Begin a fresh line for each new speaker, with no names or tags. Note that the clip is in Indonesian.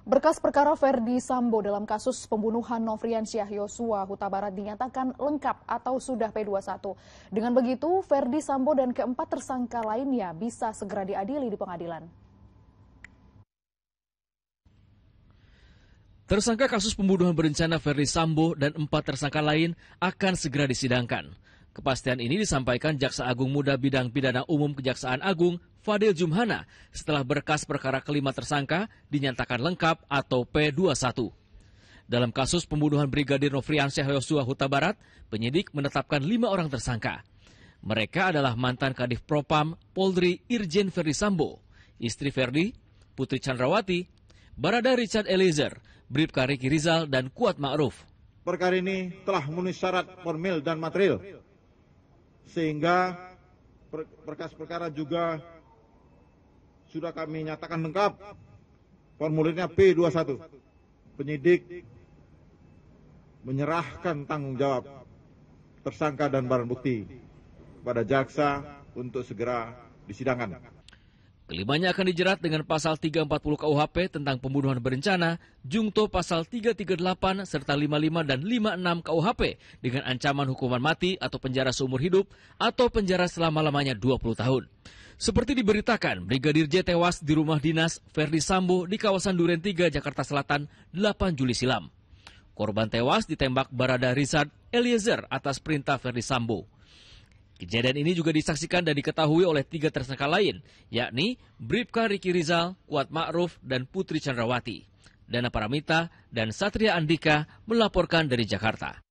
Berkas perkara Verdi Sambo dalam kasus pembunuhan Syah Yosua Huta Barat dinyatakan lengkap atau sudah P21. Dengan begitu, Verdi Sambo dan keempat tersangka lainnya bisa segera diadili di pengadilan.
Tersangka kasus pembunuhan berencana Verdi Sambo dan empat tersangka lain akan segera disidangkan. Kepastian ini disampaikan Jaksa Agung Muda Bidang Pidana Umum Kejaksaan Agung Fadil Jumhana setelah berkas perkara kelima tersangka dinyatakan lengkap atau P21. Dalam kasus pembunuhan Brigadir Nofriansyah Yosua Huta Barat, penyidik menetapkan lima orang tersangka. Mereka adalah mantan Kadif Propam Polri Irjen Ferdi Sambo, istri Ferdi, Putri Chandrawati, Barada Richard Eliezer, Bribka Riki Rizal, dan Kuat Ma'ruf. Perkara ini telah
memenuhi syarat formil dan material, sehingga berkas perkara juga sudah kami nyatakan lengkap. Formulirnya P21. Penyidik menyerahkan tanggung jawab tersangka dan barang bukti kepada jaksa untuk segera disidangkan.
Kelimanya akan dijerat dengan pasal 340 KUHP tentang pembunuhan berencana, jungto pasal 338 serta 55 dan 56 KUHP dengan ancaman hukuman mati atau penjara seumur hidup atau penjara selama-lamanya 20 tahun. Seperti diberitakan, Brigadir J tewas di rumah dinas Ferdi Sambo di kawasan Duren 3, Jakarta Selatan 8 Juli silam. Korban tewas ditembak Barada Rizard Eliezer atas perintah Ferdi Sambo. Kejadian ini juga disaksikan dan diketahui oleh tiga tersangka lain, yakni Bribka Riki Rizal, Kuat Ma'ruf, dan Putri Chandrawati. Dana Paramita dan Satria Andika melaporkan dari Jakarta.